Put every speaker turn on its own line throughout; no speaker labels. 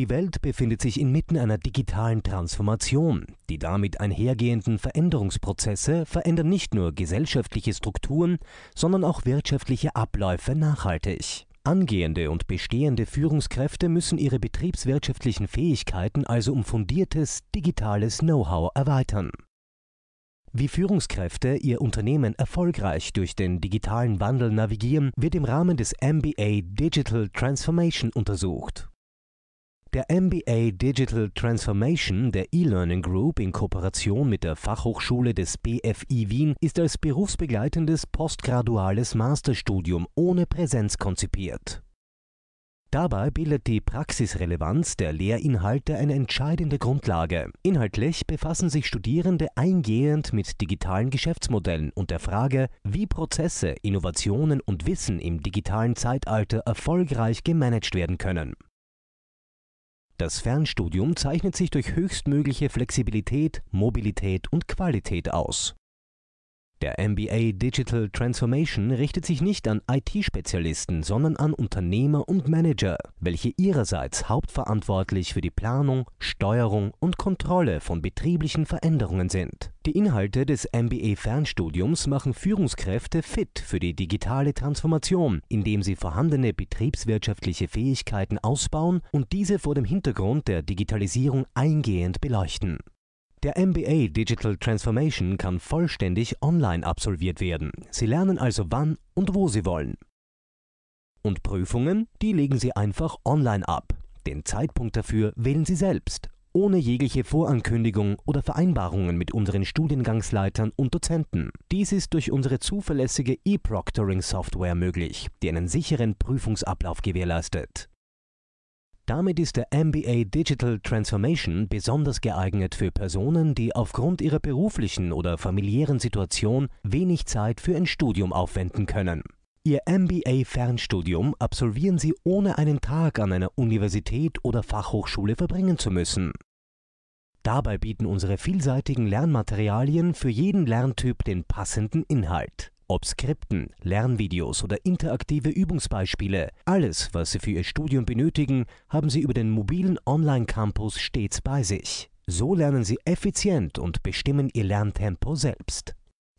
Die Welt befindet sich inmitten einer digitalen Transformation. Die damit einhergehenden Veränderungsprozesse verändern nicht nur gesellschaftliche Strukturen, sondern auch wirtschaftliche Abläufe nachhaltig. Angehende und bestehende Führungskräfte müssen ihre betriebswirtschaftlichen Fähigkeiten also um fundiertes digitales Know-how erweitern. Wie Führungskräfte ihr Unternehmen erfolgreich durch den digitalen Wandel navigieren, wird im Rahmen des MBA Digital Transformation untersucht. Der MBA Digital Transformation der E-Learning Group in Kooperation mit der Fachhochschule des BFI Wien ist als berufsbegleitendes postgraduales Masterstudium ohne Präsenz konzipiert. Dabei bildet die Praxisrelevanz der Lehrinhalte eine entscheidende Grundlage. Inhaltlich befassen sich Studierende eingehend mit digitalen Geschäftsmodellen und der Frage, wie Prozesse, Innovationen und Wissen im digitalen Zeitalter erfolgreich gemanagt werden können. Das Fernstudium zeichnet sich durch höchstmögliche Flexibilität, Mobilität und Qualität aus der MBA Digital Transformation richtet sich nicht an IT-Spezialisten, sondern an Unternehmer und Manager, welche ihrerseits hauptverantwortlich für die Planung, Steuerung und Kontrolle von betrieblichen Veränderungen sind. Die Inhalte des MBA-Fernstudiums machen Führungskräfte fit für die digitale Transformation, indem sie vorhandene betriebswirtschaftliche Fähigkeiten ausbauen und diese vor dem Hintergrund der Digitalisierung eingehend beleuchten. Der MBA Digital Transformation kann vollständig online absolviert werden. Sie lernen also wann und wo Sie wollen. Und Prüfungen, die legen Sie einfach online ab. Den Zeitpunkt dafür wählen Sie selbst, ohne jegliche Vorankündigung oder Vereinbarungen mit unseren Studiengangsleitern und Dozenten. Dies ist durch unsere zuverlässige E-Proctoring-Software möglich, die einen sicheren Prüfungsablauf gewährleistet. Damit ist der MBA Digital Transformation besonders geeignet für Personen, die aufgrund ihrer beruflichen oder familiären Situation wenig Zeit für ein Studium aufwenden können. Ihr MBA-Fernstudium absolvieren Sie ohne einen Tag an einer Universität oder Fachhochschule verbringen zu müssen. Dabei bieten unsere vielseitigen Lernmaterialien für jeden Lerntyp den passenden Inhalt. Ob Skripten, Lernvideos oder interaktive Übungsbeispiele, alles, was Sie für Ihr Studium benötigen, haben Sie über den mobilen Online-Campus stets bei sich. So lernen Sie effizient und bestimmen Ihr Lerntempo selbst.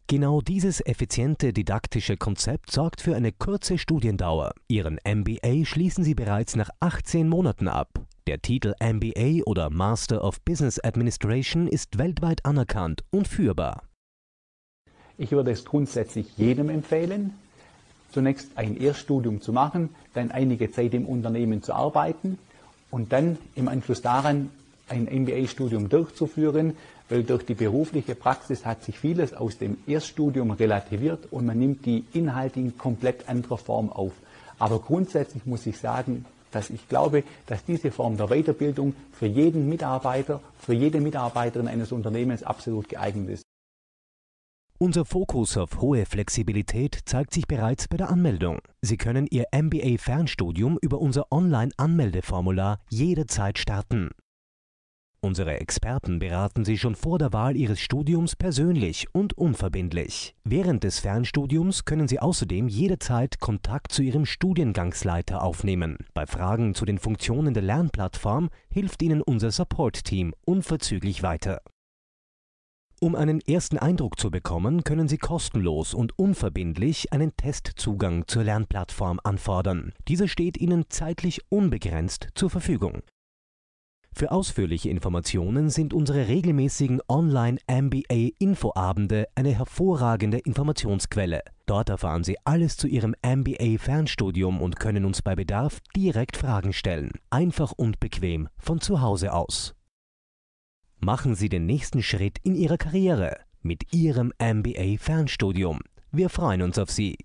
Genau dieses effiziente didaktische Konzept sorgt für eine kurze Studiendauer. Ihren MBA schließen Sie bereits nach 18 Monaten ab. Der Titel MBA oder Master of Business Administration ist weltweit anerkannt und führbar.
Ich würde es grundsätzlich jedem empfehlen, zunächst ein Erststudium zu machen, dann einige Zeit im Unternehmen zu arbeiten und dann im Anschluss daran ein MBA-Studium durchzuführen, weil durch die berufliche Praxis hat sich vieles aus dem Erststudium relativiert und man nimmt die Inhalte in komplett anderer Form auf. Aber grundsätzlich muss ich sagen, dass ich glaube, dass diese Form der Weiterbildung für jeden Mitarbeiter, für jede Mitarbeiterin eines Unternehmens absolut geeignet ist.
Unser Fokus auf hohe Flexibilität zeigt sich bereits bei der Anmeldung. Sie können Ihr MBA-Fernstudium über unser Online-Anmeldeformular jederzeit starten. Unsere Experten beraten Sie schon vor der Wahl Ihres Studiums persönlich und unverbindlich. Während des Fernstudiums können Sie außerdem jederzeit Kontakt zu Ihrem Studiengangsleiter aufnehmen. Bei Fragen zu den Funktionen der Lernplattform hilft Ihnen unser Support-Team unverzüglich weiter. Um einen ersten Eindruck zu bekommen, können Sie kostenlos und unverbindlich einen Testzugang zur Lernplattform anfordern. Diese steht Ihnen zeitlich unbegrenzt zur Verfügung. Für ausführliche Informationen sind unsere regelmäßigen Online-MBA-Infoabende eine hervorragende Informationsquelle. Dort erfahren Sie alles zu Ihrem MBA-Fernstudium und können uns bei Bedarf direkt Fragen stellen. Einfach und bequem von zu Hause aus. Machen Sie den nächsten Schritt in Ihrer Karriere mit Ihrem MBA Fernstudium. Wir freuen uns auf Sie.